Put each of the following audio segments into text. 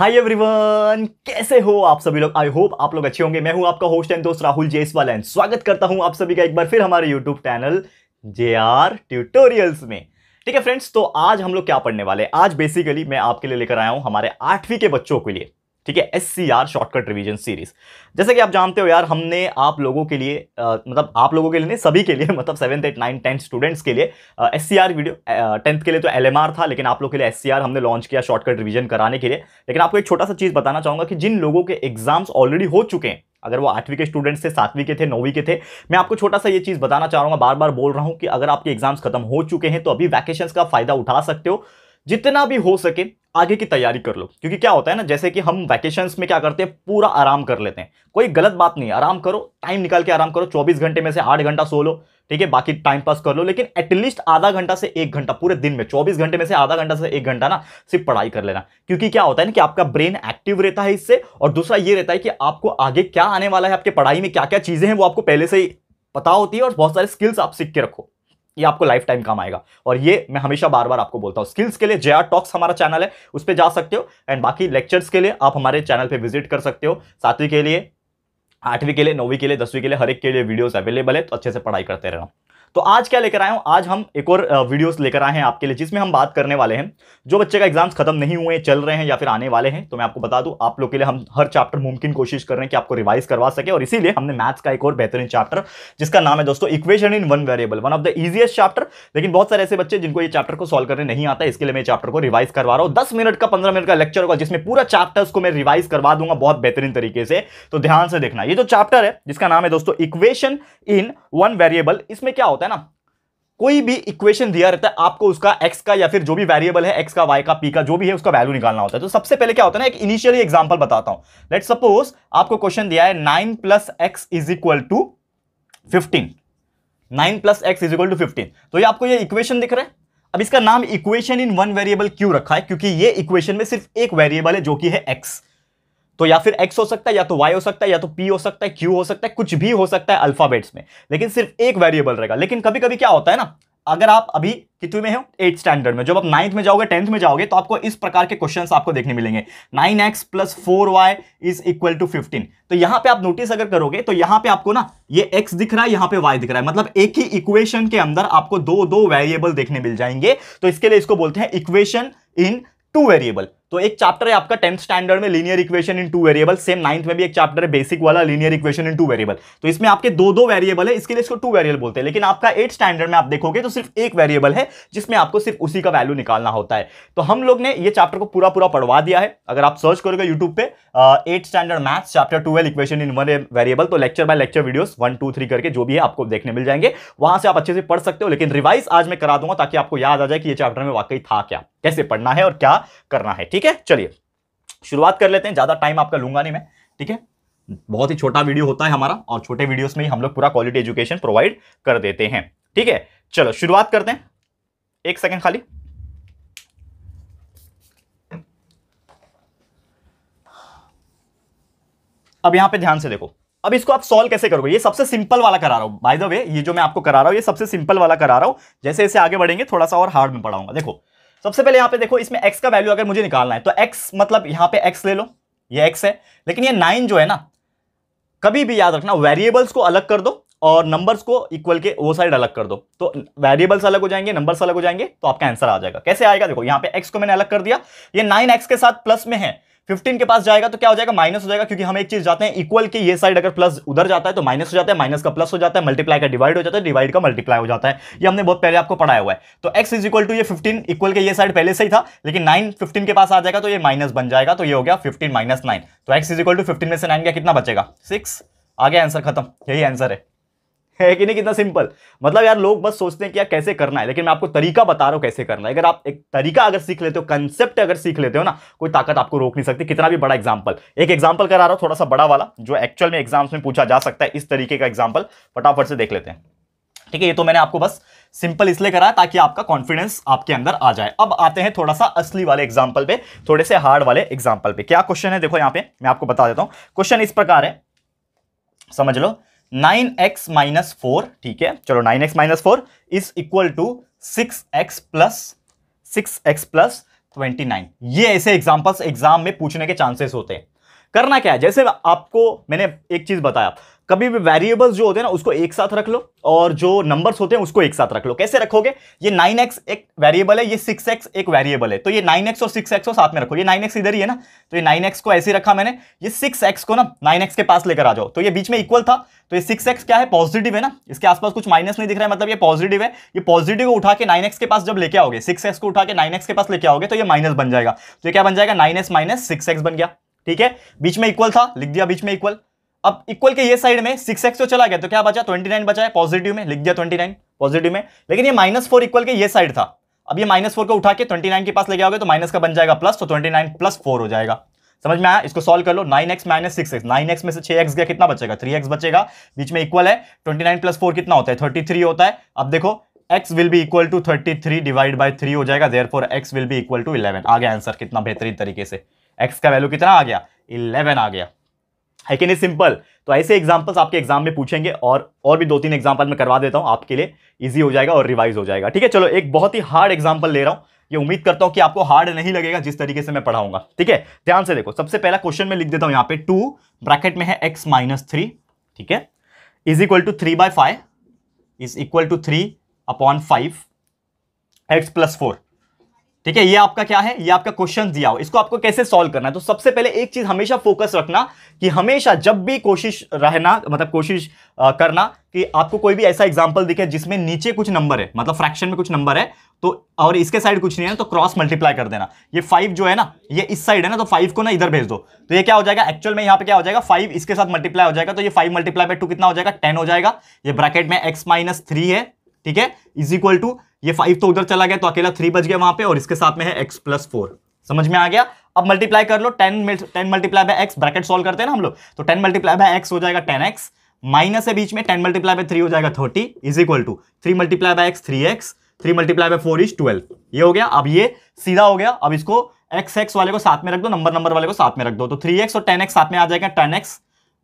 Hi everyone कैसे हो आप सभी लोग आई होप आप लोग अच्छे होंगे मैं हूं आपका होस्ट एंड दोस्त राहुल जयसवाल एंड स्वागत करता हूं आप सभी का एक बार फिर हमारे YouTube channel J R tutorials में ठीक है फ्रेंड्स तो आज हम लोग क्या पढ़ने वाले आज बेसिकली मैं आपके लिए लेकर आया हूं हमारे आठवीं के बच्चों के लिए ठीक है S C R shortcut revision series जैसे कि आप जानते हो यार हमने आप लोगों के लिए आ, मतलब आप लोगों के लिए नहीं सभी के लिए मतलब seventh eight nine tenth students के लिए S C R video tenth के लिए तो एल एम आर था लेकिन आप लोग के लिए एस सी आर हमने लॉन्च किया शॉर्टकट रिविजन कराने के लिए लेकिन आपको एक छोटा सा चीज़ बताना चाहूँगा कि जिन लोगों के एग्जाम्स ऑलरेडी हो चुके हैं अगर वो आठवीं के स्टूडेंट्स थे सातवीं के थे नौवीं के थे मैं आपको छोटा सा ये चीज़ बताना चाह रहा हूँ बार बार बोल रहा हूँ कि अगर आपके एग्जाम्स खत्म हो चुके हैं तो अभी वैकेशंस का फ़ायदा उठा सकते हो जितना भी हो सके आगे की तैयारी कर लो क्योंकि क्या होता है ना जैसे कि हम वैकेशंस में क्या करते हैं पूरा आराम कर लेते हैं कोई गलत बात नहीं आराम करो टाइम निकाल के आराम करो 24 घंटे में से 8 घंटा सो लो ठीक है बाकी टाइम पास कर लो लेकिन एटलीस्ट आधा घंटा से एक घंटा पूरे दिन में 24 घंटे में से आधा घंटा से एक घंटा ना सिर्फ पढ़ाई कर लेना क्योंकि क्या होता है ना कि आपका ब्रेन एक्टिव रहता है इससे और दूसरा ये रहता है कि आपको आगे क्या आने वाला है आपके पढ़ाई में क्या क्या चीज़ें हैं वो आपको पहले से ही पता होती है और बहुत सारे स्किल्स आप सीख के रखो ये आपको लाइफ टाइम काम आएगा और ये मैं हमेशा बार बार आपको बोलता हूँ स्किल्स के लिए जे आर टॉक्स हमारा चैनल है उस पर जा सकते हो एंड बाकी लेक्चर्स के लिए आप हमारे चैनल पर विजिट कर सकते हो सातवीं के लिए आठवीं के लिए नौवीं के लिए दसवीं के लिए हर एक के लिए वीडियोस अवेलेबल है तो अच्छे से पढ़ाई करते रहना तो आज क्या लेकर आए हूँ आज हम एक और वीडियोस लेकर आए हैं आपके लिए जिसमें हम बात करने वाले हैं जो बच्चे का एग्जाम्स खत्म नहीं हुए चल रहे हैं या फिर आने वाले हैं तो मैं आपको बता दूं आप लोग के लिए हम हर चैप्टर मुमकिन कोशिश कर रहे हैं कि आपको रिवाइज करवा सके और इसीलिए हमने मैथ्स का एक और बेहतरीन चैप्टर जिसका नाम है दोस्तों equation in one variable one of the easiest chapter लेकिन बहुत सारे ऐसे बच्चे जिनको ये चैप्टर को सॉल्व करने नहीं आता इसके लिए मैं चैप्टर को रिवाइज करवा रहा हूँ दस मिनट का पंद्रह मिनट का लेक्चर होगा जिसमें पूरा चैप्टर्स को मैं रिवाइज करवा दूंगा बहुत बेहतरीन तरीके से तो ध्यान से देखना ये जो चैप्टर है जिसका नाम है दोस्तों इक्वेशन इन वन वेरिएबल इसमें क्या होता होता है ना कोई भी इक्वेशन दिया रहता है आपको उसका एक्स का या फिर जो भी वेरिएबल है एक्स का वाई का पी का जो भी है उसका वैल्यू निकालना होता है तो सबसे पहले क्या होता है ना एक इनिशियली एग्जांपल बताता हूं लेट सपोज आपको क्वेश्चन दिया है nine plus x is equal to fifteen nine plus x is equal to fifteen तो ये आपको ये इक्वेशन दिख रहा है अब इसका नाम इक्वेशन इन वन वेरिएबल क्यों रखा है क्योंकि ये इक्वेशन में सिर्फ एक वेरिएबल है जो कि है एक्स तो या फिर एक्स हो सकता है या तो वाई हो सकता है या तो पी हो सकता है क्यू हो सकता है कुछ भी हो सकता है अल्फाबेट्स में लेकिन सिर्फ एक वेरिएबल रहेगा लेकिन कभी कभी क्या होता है ना अगर आप अभी कितने में हो एट स्टैंडर्ड में जब आप नाइन्थ में जाओगे टेंथ में जाओगे तो आपको इस प्रकार के क्वेश्चन आपको देखने मिलेंगे nine x plus four y is equal to fifteen तो यहां पे आप नोटिस अगर करोगे तो यहां पे आपको ना ये x दिख रहा है यहां पे y दिख रहा है मतलब एक ही इक्वेशन के अंदर आपको दो दो वेरिएबल देखने मिल जाएंगे तो इसके लिए इसको बोलते हैं इक्वेशन इन टू वेरिएबल तो एक चैप्टर है आपका टेंथ स्टैंडर्ड में linear equation in two variable same ninth में भी एक चैप्टर है बेसिक वाला linear equation in two variable तो इसमें आपके दो दो वेरिएबल है इसके लिए इसको टू वेरिएबल बोलते हैं लेकिन आपका एट स्टैंडर्ड में आप देखोगे तो सिर्फ एक वेरिएबल है जिसमें आपको सिर्फ उसी का वैल्यू निकालना होता है तो हम लोग ने यह चैप्टर को पूरा पूरा पढ़वा दिया है अगर आप सर्च करोगे यूट्यूब पर eight standard maths chapter twelve equation in one variable तो lecture by lecture video one two three करके जो भी है आपको देखने मिल जाएंगे वहां से आप अच्छे से पढ़ सकते हो लेकिन रिवाइज आज मैं करा दूंगा ताकि आपको याद आ जाए कि यह चैप्टर में वाकई था क्या कैसे पढ़ना है और क्या करना है ठीक ठीक है चलिए शुरुआत कर लेते हैं ज़्यादा टाइम आपका लूंगा नहीं मैं ठीक है बहुत ही छोटा वीडियो होता है हमारा और छोटे वीडियोस में ही हम लोग पूरा क्वालिटी एजुकेशन प्रोवाइड कर देते हैं ठीक है चलो शुरुआत करते हैं एक सेकेंड खाली अब यहां पे ध्यान से देखो अब इसको आप सॉल्व कैसे करोगे ये सबसे सिंपल वाला करा रहा हूं बाय द वे ये जो मैं आपको करा रहा हूं ये सबसे सिंपल वाला करा रहा हूं जैसे जैसे आगे बढ़ेंगे थोड़ा सा और हार्ड में पढ़ाऊंगा देखो सबसे पहले यहां पे देखो इसमें एक्स का वैल्यू अगर मुझे निकालना है तो एक्स मतलब यहां पे एक्स ले लो ये एक्स है लेकिन ये नाइन जो है ना कभी भी याद रखना वेरिएबल्स को अलग कर दो और नंबर्स को इक्वल के वो साइड अलग कर दो तो वेरिएबल्स अलग हो जाएंगे नंबर्स अलग हो जाएंगे तो आपका आंसर आ जाएगा कैसे आएगा देखो यहां पे एक्स को मैंने अलग कर दिया ये नाइन एक्स के साथ प्लस में है फिफ्टीन के पास जाएगा तो क्या हो जाएगा माइनस हो जाएगा क्योंकि हम एक चीज जाते हैं इक्वल के ये साइड अगर प्लस उधर जाता है तो माइनस हो जाता है माइनस का प्लस हो जाता है मल्टीप्लाई का डिवाइड हो जाता है डिवाइड का मल्टीप्लाई हो जाता है ये हमने बहुत पहले आपको पढ़ाया हुआ है तो एक्स इज इक्वल टू ये फिफ्टीन इक्वल के ये साइड पहले से ही था लेकिन नाइन फिफ्टीन के पास आ जाएगा तो ये माइनस बन जाएगा तो ये हो गया फिफ्टीन माइनस नाइन तो x is equal to fifteen में से नाइन का कितना बचेगा सिक्स आगे आंसर खत्म यही आंसर है है कि नहीं कितना सिंपल मतलब यार लोग बस सोचते हैं कि यार कैसे करना है लेकिन मैं आपको तरीका बता रहा हूँ कैसे करना है अगर आप एक तरीका अगर सीख लेते हो कंसेप्ट अगर सीख लेते हो ना कोई ताकत आपको रोक नहीं सकती कितना भी बड़ा एग्जाम्पल एक एग्जाम्पल करा रहा हूँ थोड़ा सा बड़ा वाला जो एक्चुअल में एग्जाम्स में पूछा जा सकता है इस तरीके का एग्जाम्पल फटाफट से देख लेते हैं ठीक है ये तो मैंने आपको बस सिंपल इसलिए करा ताकि आपका कॉन्फिडेंस आपके अंदर आ जाए अब आते हैं थोड़ा सा असली वाले एग्जाम्पल पे थोड़े से हार्ड वाले एग्जाम्पल पे क्या क्वेश्चन है देखो यहाँ पे मैं आपको बता देता हूँ क्वेश्चन इस प्रकार है समझ लो नाइन एक्स माइनस फोर ठीक है चलो nine x minus four is equal to six x plus six x plus twenty nine ये ऐसे एग्जाम्पल्स एग्जाम में पूछने के चांसेस होते हैं करना क्या है जैसे आपको मैंने एक चीज़ बताया कभी भी वेरिएबल्स जो होते हैं ना उसको एक साथ रख लो और जो नंबर्स होते हैं उसको एक साथ रख लो कैसे रखोगे ये 9x एक वेरिएबल है ये 6x एक वेरिएबल है तो ये 9x और 6x को साथ में रखो ये 9x इधर ही है ना तो ये 9x को ऐसे रखा मैंने ये 6x को ना 9x के पास लेकर आ जाओ तो ये बीच में इक्वल था तो ये 6x क्या है पॉजिटिव है ना इसके आसपास कुछ माइनस नहीं दिख रहा है मतलब ये पॉजिटिव है ये पॉजिटिव को उठा के 9x के पास जब लेके आओगे 6x को उठा के 9x के पास लेके आओगे तो ये माइनस बन जाएगा तो ये क्या बन जाएगा 9x माइनस 6x बन गया ठीक है बीच में इक्वल था लिख दिया बीच में इक्वल अब इक्वल के ये साइड में सिक्स एक्स तो चला गया तो क्या बचा ट्वेंटी नाइन बचा है पॉजिटिव में लिख दिया ट्वेंटी नाइन पॉजिटिव में लेकिन ये माइनस फोर इक्वल के ये साइड था अब ये माइनस फोर को उठा के ट्वेंटी नाइन के पास ले जाओगे तो माइनस का बन जाएगा प्लस तो ट्वेंटी नाइन प्लस फोर हो जाएगा समझ में आया इसको सॉल्व कर लो nine x minus six x nine x में से छह एक्स गया कितना बचेगा थ्री एक्स बचेगा बीच में इक्वल है ट्वेंटी नाइन प्लस फोर कितना होता है थर्टी थ्री होता है अब देखो x will be equal to thirty three divide by three हो जाएगा therefore x will be equal to eleven आ गया आंसर कितना बेहतरीन तरीके से x का वैल्यू कितना आ गया इलेवन आ गया है कि नहीं सिंपल तो ऐसे एग्जाम्पल्स आपके एग्जाम में पूछेंगे और और भी दो तीन एग्जाम्पल मैं करवा देता हूँ आपके लिए इजी हो जाएगा और रिवाइज हो जाएगा ठीक है चलो एक बहुत ही हार्ड एग्जाम्पल ले रहा हूँ ये उम्मीद करता हूँ कि आपको हार्ड नहीं लगेगा जिस तरीके से मैं पढ़ाऊंगा ठीक है ध्यान से देखो सबसे पहला क्वेश्चन में लिख देता हूँ यहाँ पे टू ब्रैकेट में है एक्स माइनस थ्री ठीक है is equal to three by five is equal to three upon five x plus four ठीक है ये आपका क्या है ये आपका क्वेश्चन दिया हो इसको आपको कैसे सॉल्व करना है तो सबसे पहले एक चीज हमेशा फोकस रखना कि हमेशा जब भी कोशिश रहना मतलब कोशिश करना कि आपको कोई भी ऐसा एग्जांपल दिखे जिसमें नीचे कुछ नंबर है मतलब फ्रैक्शन में कुछ नंबर है तो और इसके साइड कुछ नहीं है तो क्रॉस मल्टीप्लाई कर देना ये फाइव जो है ना ये इस साइड है ना तो फाइव को ना इधर भेज दो तो ये क्या हो जाएगा एक्चुअल में यहाँ पे क्या हो जाएगा फाइव इसके साथ मल्टीप्लाई हो जाएगा तो ये फाइव मल्टीप्लाई बाई टू कितना हो जाएगा टेन हो जाएगा ये ब्रैकेट में एक्स माइनस थ्री है ठीक है इज इक्वल टू ये फाइव तो उधर चला गया तो अकेला थ्री बच गया वहां पे और इसके साथ में है एक्स प्लस फोर समझ में आ गया अब मल्टीप्लाई कर लो ten ten multiply by x bracket solve करते हैं ना हम लोग तो टेन मल्टीप्लाई बाय एक्स हो जाएगा टेन एक्स माइनस है बीच में टेन मल्टीप्लाई बाय थ्री हो जाएगा thirty is equal to three multiply by x three x three multiply by four is twelve ये हो गया अब ये सीधा हो गया अब इसको एक्स एक्स वाले को साथ में रख दो नंबर नंबर वाले को साथ में रख दो तो थ्री एक्स और टेन एक्स साथ में आ जाएगा ten x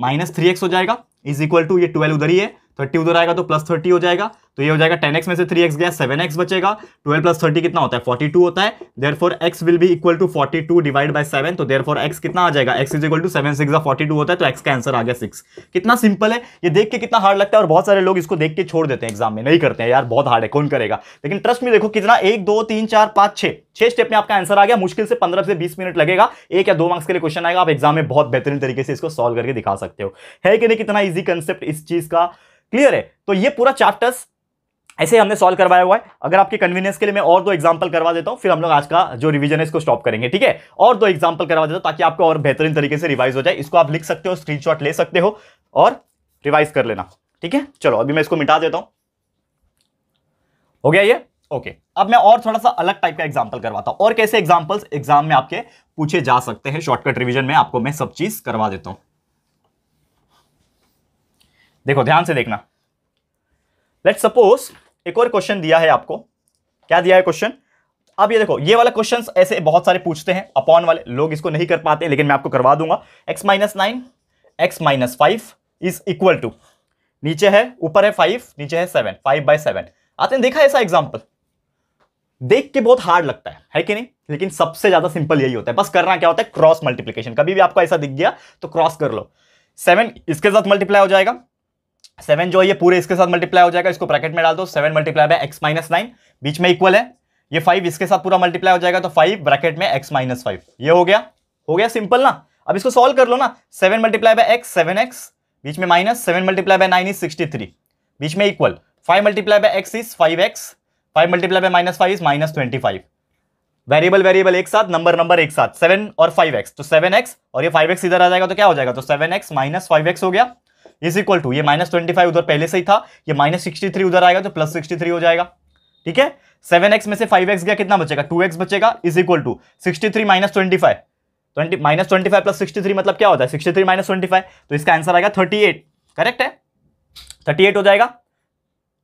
minus three x हो जाएगा इज इक्वल टू ये ट्वेल्व उधर ही है थर्टी उधर आएगा तो प्लस थर्टी हो जाएगा तो ये हो जाएगा टेन एक्स में से थ्री एक्स गया सेवन एक्स बचेगा ट्वेल्व प्लस थर्टी कितना होता है फोर्टी टू होता है therefore x will be equal to forty two divide by seven तो देर फोर एक्स कितना आ जाएगा x is equal to seven six forty two होता है तो एक्स का आंसर आ गया सिक्स कितना सिंपल है ये देख के कितना हार्ड लगता है और बहुत सारे लोग इसको देख के छोड़ देते हैं एग्जाम में नहीं करते हैं यार बहुत हार्ड है कौन करेगा लेकिन ट्रस्ट में देखो कितना एक दो तीन चार पाँच छः छह स्टेप में आपका आंसर आ गया मुश्किल से पंद्रह से बीस मिनट लगेगा एक या दो मार्क्स के लिए क्वेश्चन आएगा आप एग्जाम में बहुत बेहतरीन तरीके से इसको सॉल्व करके दिखा सकते हो है कि नहीं कितना ईजी कंसेप्ट इस चीज का क्लियर है तो ये पूरा चैप्टर्स ऐसे हमने सॉल्व करवाया हुआ है अगर आपके कन्वीनियंस के लिए मैं और दो एग्जाम्पल करवा देता हूँ फिर हम लोग आज का जो रिवीजन है इसको स्टॉप करेंगे ठीक है और दो एग्जाम्पल करवा देता हूँ ताकि आपको और बेहतरीन तरीके से रिवाइज हो जाए इसको आप लिख सकते हो स्क्रीनशॉट ले सकते हो और रिवाइज कर लेना ठीक है चलो अभी मैं इसको मिटा देता हूँ हो गया ये ओके okay. अब मैं और थोड़ा सा अलग टाइप का एग्जाम्पल करवाता हूँ और कैसे एग्जाम्पल्स एग्जाम में आपके पूछे जा सकते हैं शॉर्टकट रिविजन में आपको मैं सब चीज करवा देता हूं देखो ध्यान से देखना लेट सपोज एक और क्वेश्चन दिया है आपको क्या दिया है क्वेश्चन अब ये देखो ये वाला क्वेश्चन ऐसे बहुत सारे पूछते हैं अपॉन वाले लोग इसको नहीं कर पाते लेकिन मैं आपको करवा दूंगा x minus nine x minus five is equal to नीचे है ऊपर है फाइव नीचे है सेवन फाइव बाई सेवन आपने देखा ऐसा एग्जाम्पल देख के बहुत हार्ड लगता है है कि नहीं लेकिन सबसे ज्यादा सिंपल यही होता है बस करना क्या होता है क्रॉस मल्टीप्लीकेशन कभी भी आपको ऐसा दिख गया तो क्रॉस कर लो सेवन इसके साथ मल्टीप्लाई हो जाएगा सेवन जो है ये पूरे इसके साथ मल्टीप्लाई हो जाएगा इसको ब्रैकेट में डाल दो seven multiply by x minus nine बीच में इक्वल है ये फाइव इसके साथ पूरा मल्टीप्लाई हो जाएगा तो फाइव ब्रैकेट में एक्स माइनस फाइव ये हो गया हो गया सिंपल ना अब इसको सॉल्व कर लो ना seven multiply by x seven x बीच में minus seven multiply by nine is sixty three बीच में equal five multiply by x is five x five multiply by minus five is minus twenty five variable variable एक साथ number number एक साथ seven और five x तो seven x और ये फाइव एक्स इधर आ जाएगा तो क्या हो जाएगा तो seven x minus five x हो गया इज इक्वल टू ये माइनस ट्वेंटी फाइव उधर पहले से ही था ये माइनस सिक्सटी थ्री उधर आएगा तो प्लस सिक्सटी थ्री हो जाएगा ठीक है सेवन एक्स में से फाइव एक्स गया कितना बचेगा टू एक्स बचेगा is equal to sixty three minus twenty five twenty minus twenty five plus sixty three मतलब क्या होता है sixty three minus twenty five तो इसका आंसर आएगा थर्टी एट करेक्ट है थर्टी एट हो जाएगा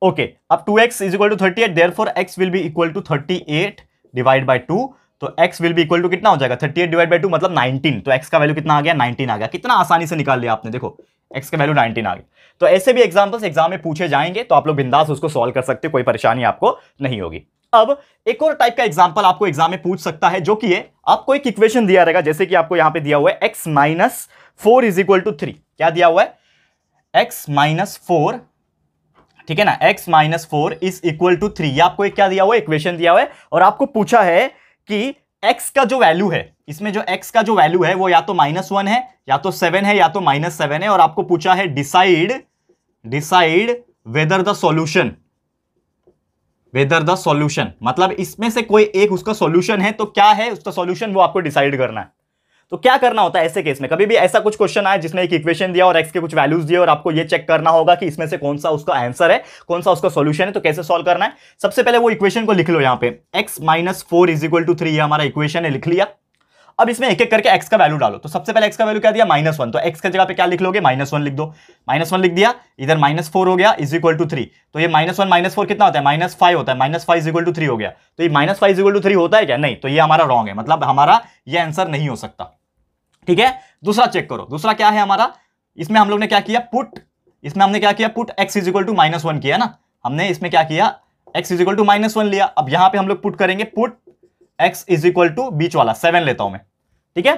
ओके अब two x is equal to thirty eight therefore x will be equal to thirty eight divide by two तो x will be equal to कितना हो जाएगा thirty eight divide by two मतलब nineteen तो x का value कितना आ गया नाइनटीन आ गया कितना आसानी से निकाल लिया आपने देखो एक्स का वैल्यू नाइनटीन आ गया तो ऐसे भी एग्जाम्पल्स एग्जाम में पूछे जाएंगे तो आप लोग बिंदास उसको सॉल्व कर सकते हो कोई परेशानी आपको नहीं होगी अब एक और टाइप का एग्जाम्पल आपको एग्जाम में पूछ सकता है जो कि है आपको एक इक्वेशन दिया रहेगा जैसे कि आपको यहां पे दिया हुआ है x minus four is equal to three क्या दिया हुआ है एक्स माइनस फोर ठीक है ना x minus four is equal to three आपको एक क्या दिया हुआ है इक्वेशन दिया हुआ है और आपको पूछा है कि एक्स का जो वैल्यू है इसमें जो एक्स का जो वैल्यू है वो या तो माइनस वन है या तो सेवन है या तो माइनस सेवन है और आपको पूछा है decide decide whether the solution whether the solution मतलब इसमें से कोई एक उसका सॉल्यूशन है तो क्या है उसका सॉल्यूशन वो आपको डिसाइड करना है तो क्या करना होता है ऐसे केस में कभी भी ऐसा कुछ क्वेश्चन आए जिसमें एक इक्वेशन दिया और एक्स के कुछ वैल्यूज दिए और आपको ये चेक करना होगा कि इसमें से कौन सा उसका आंसर है कौन सा उसका सोल्यूशन है तो कैसे सोल्व करना है सबसे पहले वो इक्वेशन को लिख लो यहाँ पे x minus four is equal to three हमारा इक्वेशन है लिख लिया अब इसमें एक एक करके एक्स का वैल्यू डालो तो सबसे पहले एक्स का वैल्यू क्या दिया माइनस वन तो एक्स की जगह पे क्या लिख लोगे माइनस वन लिख दो माइनस वन लिख दिया इधर माइनस फोर हो गया इज इक्वल टू थ्री तो ये माइनस वन माइनस फोर कितना होता है माइनस फाइव होता है minus five is equal to three हो गया तो ये minus five is equal to three होता है क्या नहीं तो ये हमारा रॉन्ग है मतलब हमारा ये आंसर नहीं हो सकता ठीक है दूसरा चेक करो दूसरा क्या है हमारा इसमें हम लोग ने क्या किया पुट इसमें हमने क्या किया put x is equal to minus one किया ना हमने इसमें क्या किया x is equal to minus one लिया अब यहां पे हम लोग पुट करेंगे put x is equal to बीच वाला सेवन लेता हूं मैं ठीक है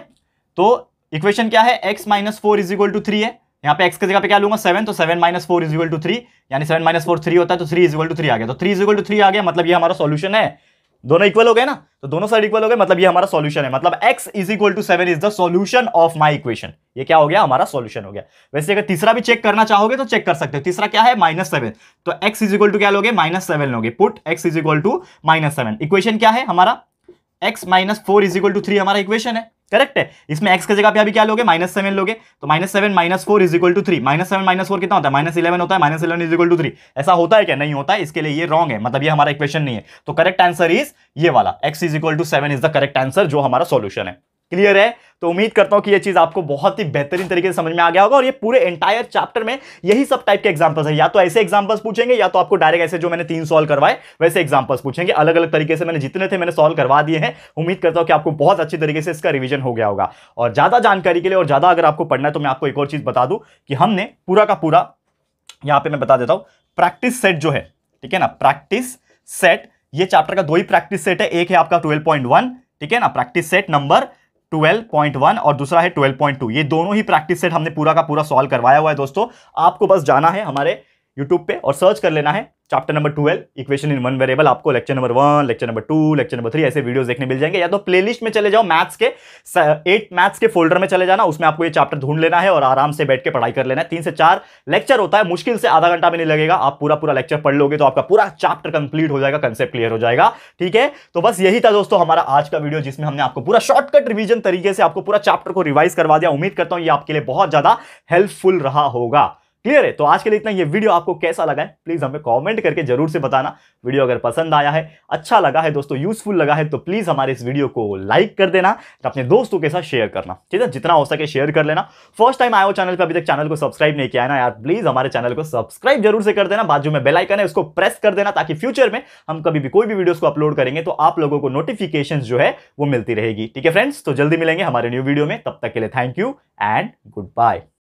तो इक्वेशन क्या है x minus four is equal to three है यहां पे एक्स की जगह पे क्या लूंगा सेवन तो seven minus four is equal to three यानी सेवन माइनस फोर थ्री होता है तो three is equal to three आ गया तो three is equal to three आ गया मतलब ये हमारा सॉल्यूशन है दोनों इक्वल हो गए ना तो दोनों साइड इक्वल हो गए मतलब ये हमारा सॉल्यूशन है मतलब x is equal to seven is the solution of my equation ये क्या हो गया हमारा सॉल्यूशन हो गया वैसे अगर तीसरा भी चेक करना चाहोगे तो चेक कर सकते हो तीसरा क्या है माइनस सेवन तो एक्स इज इक्वल टू क्या लोगे माइनस सेवन लोगे put x is equal to minus seven equation क्या है हमारा x minus four is equal to three हमारा इक्वेशन है करेक्ट है इसमें एक्स की जगह पे अभी क्या लोगे माइनस सेवन लोगे तो minus seven minus four is equal to three minus seven minus four कितना होता है माइनस इलेवन होता है minus eleven is equal to three ऐसा होता है क्या नहीं होता है इसके लिए ये रॉन्ग है मतलब ये हमारा इक्वेशन नहीं है तो करेक्ट आंसर इज ये वाला x is equal to seven is the correct answer जो हमारा सोल्यूशन है क्लियर है तो उम्मीद करता हूं कि ये चीज़ आपको बहुत ही बेहतरीन तरीके से समझ में आ गया होगा और ये पूरे एंटायर चैप्टर में यही सब टाइप के एग्जांपल्स है या तो ऐसे एग्जांपल्स पूछेंगे या तो आपको डायरेक्ट ऐसे जो मैंने तीन सॉल्व करवाए वैसे एग्जांपल्स पूछेंगे अलग अलग तरीके से मैंने जितने थे मैंने सॉल्व करवा दिए हैं उम्मीद करता हूँ कि आपको बहुत अच्छी तरीके से इसका रिविजन हो गया होगा और ज़्यादा जानकारी के लिए और ज़्यादा अगर आपको पढ़ना है तो मैं आपको एक और चीज़ बता दूँ कि हमने पूरा का पूरा यहाँ पर मैं बता देता हूँ प्रैक्टिस सेट जो है ठीक है ना प्रैक्टिस सेट ये चैप्टर का दो ही प्रैक्टिस सेट है एक है आपका ट्वेल्व ठीक है ना प्रैक्टिस सेट नंबर 12.1 और दूसरा है 12.2 ये दोनों ही प्रैक्टिस सेट हमने पूरा का पूरा सॉल्व करवाया हुआ है दोस्तों आपको बस जाना है हमारे यूट्यूब पे और सर्च कर लेना है chapter number twelve equation in one variable आपको lecture number one lecture number two lecture number three ऐसे वीडियोस देखने मिल जाएंगे या तो प्लेलिस्ट में चले जाओ मैथ्स के एट मैथ्स के फोल्डर में चले जाना उसमें आपको ये चैप्टर ढूंढ लेना है और आराम से बैठ के पढ़ाई कर लेना है तीन से चार लेक्चर होता है मुश्किल से आधा घंटा भी नहीं लगेगा आप पूरा पूरा लेक्चर पढ़ लोगे तो आपका पूरा चैप्टर कंप्लीट हो जाएगा कंसेप्ट क्लियर हो जाएगा ठीक है तो बस यही था दोस्तों हमारा आज का वीडियो जिसमें हमने आपको पूरा शॉर्टकट रिविजन तरीके से आपको पूरा चैप्टर को रिवाइज करवा दिया उम्मीद करता हूँ ये आपके लिए बहुत ज्यादा हेल्पफुल रहा होगा क्लियर है तो आज के लिए इतना ये वीडियो आपको कैसा लगा है प्लीज़ हमें कमेंट करके जरूर से बताना वीडियो अगर पसंद आया है अच्छा लगा है दोस्तों यूजफुल लगा है तो प्लीज़ हमारे इस वीडियो को लाइक कर देना तो अपने दोस्तों के साथ शेयर करना ठीक है जितना हो सके शेयर कर लेना फर्स्ट टाइम आयो चैनल पर अभी तक चैनल को सब्सक्राइब नहीं किया है ना यार प्लीज़ हमारे चैनल को सब्सक्राइब जरूर से कर देना बाजू में बेलाइकन है उसको प्रेस कर देना ताकि फ्यूचर में हम कभी भी कोई भी वीडियो को अपलोड करेंगे तो आप लोगों को नोटिफिकेशन जो है वो मिलती रहेगी ठीक है फ्रेंड्स तो जल्दी मिलेंगे हमारे न्यू वीडियो में तब तक के लिए thank you and good bye